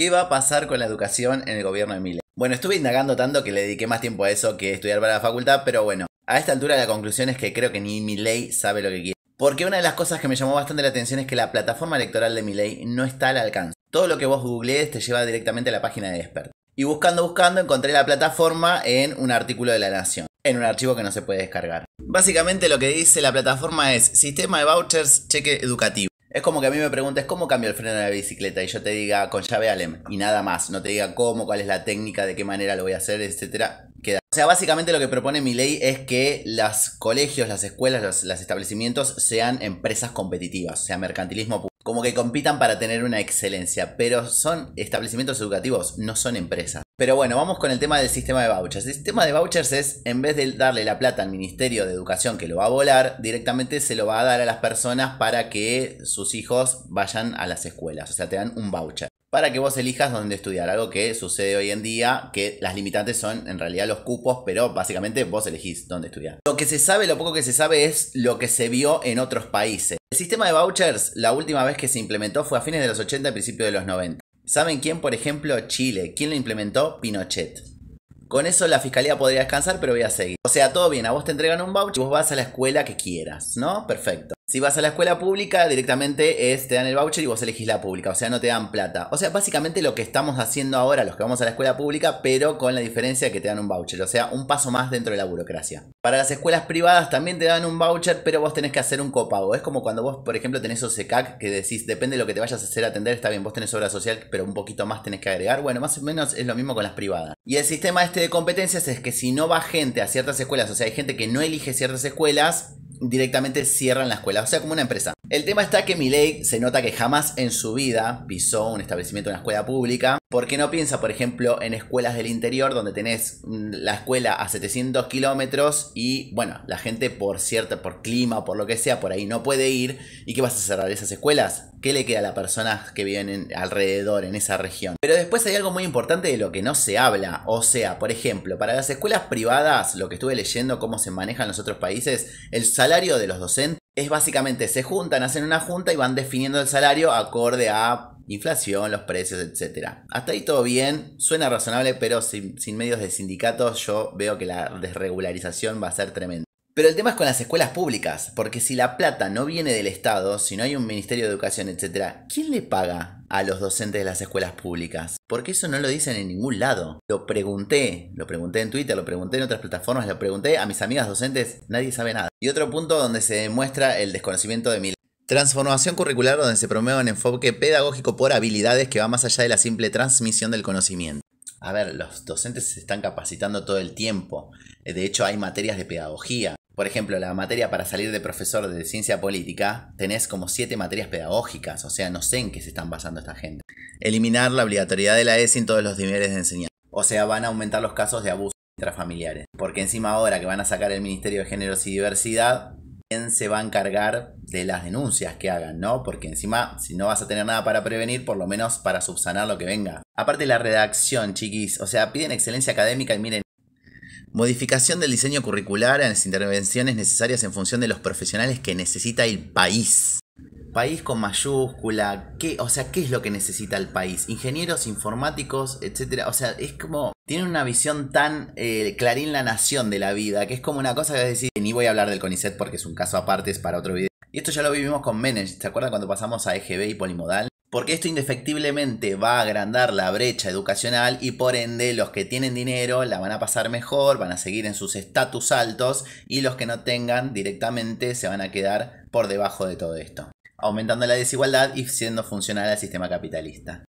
¿Qué va a pasar con la educación en el gobierno de Miley? Bueno, estuve indagando tanto que le dediqué más tiempo a eso que estudiar para la facultad, pero bueno, a esta altura la conclusión es que creo que ni Miley sabe lo que quiere. Porque una de las cosas que me llamó bastante la atención es que la plataforma electoral de Miley no está al alcance. Todo lo que vos googlees te lleva directamente a la página de Expert. Y buscando, buscando, encontré la plataforma en un artículo de La Nación, en un archivo que no se puede descargar. Básicamente lo que dice la plataforma es sistema de vouchers cheque educativo. Es como que a mí me preguntes cómo cambio el freno de la bicicleta y yo te diga con llave Allen y nada más, no te diga cómo, cuál es la técnica, de qué manera lo voy a hacer, etcétera. Queda. O sea, básicamente lo que propone mi ley es que los colegios, las escuelas, los, establecimientos sean empresas competitivas, sea, mercantilismo público como que compitan para tener una excelencia, pero son establecimientos educativos, no son empresas. Pero bueno, vamos con el tema del sistema de vouchers. El sistema de vouchers es, en vez de darle la plata al Ministerio de Educación que lo va a volar, directamente se lo va a dar a las personas para que sus hijos vayan a las escuelas, o sea, te dan un voucher para que vos elijas dónde estudiar. Algo que sucede hoy en día, que las limitantes son en realidad los cupos, pero básicamente vos elegís dónde estudiar. Lo que se sabe, lo poco que se sabe es lo que se vio en otros países. El sistema de vouchers, la última vez que se implementó fue a fines de los 80 y principios de los 90. ¿Saben quién, por ejemplo, Chile? ¿Quién lo implementó? Pinochet. Con eso la fiscalía podría descansar, pero voy a seguir. O sea, todo bien, a vos te entregan un voucher y vos vas a la escuela que quieras, ¿no? Perfecto. Si vas a la escuela pública, directamente te dan el voucher y vos elegís la pública, o sea, no te dan plata. O sea, básicamente lo que estamos haciendo ahora, los que vamos a la escuela pública, pero con la diferencia de que te dan un voucher, o sea, un paso más dentro de la burocracia. Para las escuelas privadas también te dan un voucher, pero vos tenés que hacer un copago. Es como cuando vos, por ejemplo, tenés OSECAC que decís, depende de lo que te vayas a hacer atender, está bien, vos tenés obra social, pero un poquito más tenés que agregar. Bueno, más o menos es lo mismo con las privadas. Y el sistema este de competencias es que si no va gente a ciertas escuelas, o sea, hay gente que no elige ciertas escuelas, directamente cierran la escuela, o sea, como una empresa. El tema está que Milei se nota que jamás en su vida pisó un establecimiento, una escuela pública, porque no piensa, por ejemplo, en escuelas del interior donde tenés mm, la escuela a 700 kilómetros y, bueno, la gente por cierto, por clima, por lo que sea, por ahí no puede ir. ¿Y qué vas a cerrar esas escuelas? ¿Qué le queda a las personas que viven alrededor en esa región? Pero después hay algo muy importante de lo que no se habla. O sea, por ejemplo, para las escuelas privadas, lo que estuve leyendo, cómo se manejan los otros países, el salario de los docentes es básicamente se juntan, hacen una junta y van definiendo el salario acorde a inflación, los precios, etc. Hasta ahí todo bien, suena razonable, pero sin, sin medios de sindicatos yo veo que la desregularización va a ser tremenda. Pero el tema es con las escuelas públicas, porque si la plata no viene del Estado, si no hay un Ministerio de Educación, etc., ¿quién le paga a los docentes de las escuelas públicas? Porque eso no lo dicen en ningún lado. Lo pregunté, lo pregunté en Twitter, lo pregunté en otras plataformas, lo pregunté a mis amigas docentes, nadie sabe nada. Y otro punto donde se demuestra el desconocimiento de mi Transformación curricular donde se promueve un enfoque pedagógico por habilidades que va más allá de la simple transmisión del conocimiento. A ver, los docentes se están capacitando todo el tiempo. De hecho, hay materias de pedagogía. Por ejemplo, la materia para salir de profesor de ciencia política, tenés como siete materias pedagógicas, o sea, no sé en qué se están basando esta gente. Eliminar la obligatoriedad de la ESI en todos los niveles de enseñanza. O sea, van a aumentar los casos de abuso intrafamiliares. Porque encima ahora que van a sacar el Ministerio de Géneros y Diversidad, ¿quién se va a encargar de las denuncias que hagan, no? Porque encima, si no vas a tener nada para prevenir, por lo menos para subsanar lo que venga. Aparte la redacción, chiquis, o sea, piden excelencia académica y miren, Modificación del diseño curricular a las intervenciones necesarias en función de los profesionales que necesita el país. País con mayúscula, ¿qué, o sea, ¿qué es lo que necesita el país? Ingenieros, informáticos, etcétera. O sea, es como. Tiene una visión tan eh, clarín la nación de la vida, que es como una cosa que decir, ni voy a hablar del CONICET porque es un caso aparte, es para otro video. Y esto ya lo vivimos con Menes, ¿Te acuerdas cuando pasamos a EGB y polimodal? porque esto indefectiblemente va a agrandar la brecha educacional y por ende los que tienen dinero la van a pasar mejor, van a seguir en sus estatus altos y los que no tengan directamente se van a quedar por debajo de todo esto, aumentando la desigualdad y siendo funcional al sistema capitalista.